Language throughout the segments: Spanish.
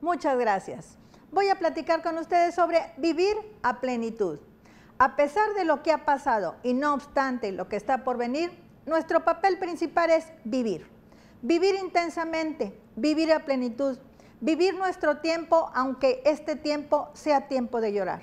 Muchas gracias. Voy a platicar con ustedes sobre vivir a plenitud. A pesar de lo que ha pasado y no obstante lo que está por venir, nuestro papel principal es vivir. Vivir intensamente, vivir a plenitud, vivir nuestro tiempo aunque este tiempo sea tiempo de llorar.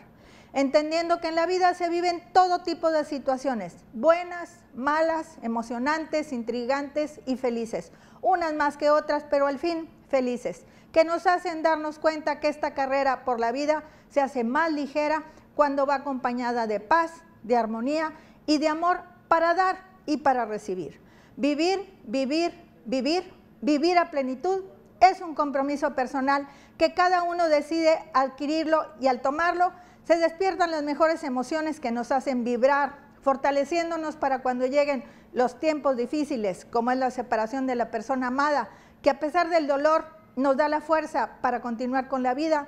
Entendiendo que en la vida se viven todo tipo de situaciones, buenas, malas, emocionantes, intrigantes y felices, unas más que otras, pero al fin felices, que nos hacen darnos cuenta que esta carrera por la vida se hace más ligera cuando va acompañada de paz, de armonía y de amor para dar y para recibir. Vivir, vivir, vivir, vivir a plenitud es un compromiso personal que cada uno decide adquirirlo y al tomarlo se despiertan las mejores emociones que nos hacen vibrar, fortaleciéndonos para cuando lleguen los tiempos difíciles, como es la separación de la persona amada, que a pesar del dolor nos da la fuerza para continuar con la vida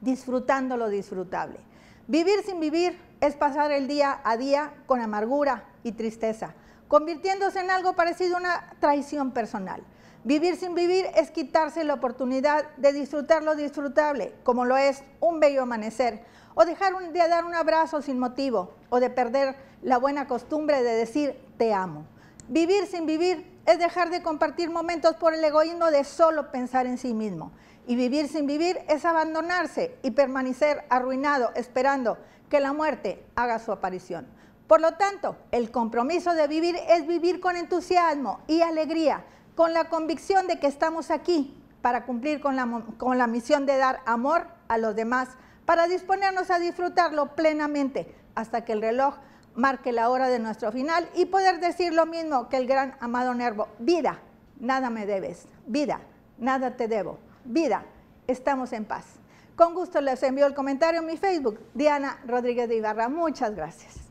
disfrutando lo disfrutable. Vivir sin vivir es pasar el día a día con amargura y tristeza, convirtiéndose en algo parecido a una traición personal. Vivir sin vivir es quitarse la oportunidad de disfrutar lo disfrutable, como lo es un bello amanecer, o dejar de dar un abrazo sin motivo, o de perder la buena costumbre de decir te amo. Vivir sin vivir es dejar de compartir momentos por el egoísmo de solo pensar en sí mismo. Y vivir sin vivir es abandonarse y permanecer arruinado esperando que la muerte haga su aparición. Por lo tanto, el compromiso de vivir es vivir con entusiasmo y alegría, con la convicción de que estamos aquí para cumplir con la, misión de dar amor a los demás, para disponernos a disfrutarlo plenamente hasta que el reloj marque la hora de nuestro final y poder decir lo mismo que el gran amado Nervo, vida, nada me debes, vida, nada te debo, vida, estamos en paz. Con gusto les envío el comentario en mi Facebook, Diana Rodríguez de Ibarra, muchas gracias.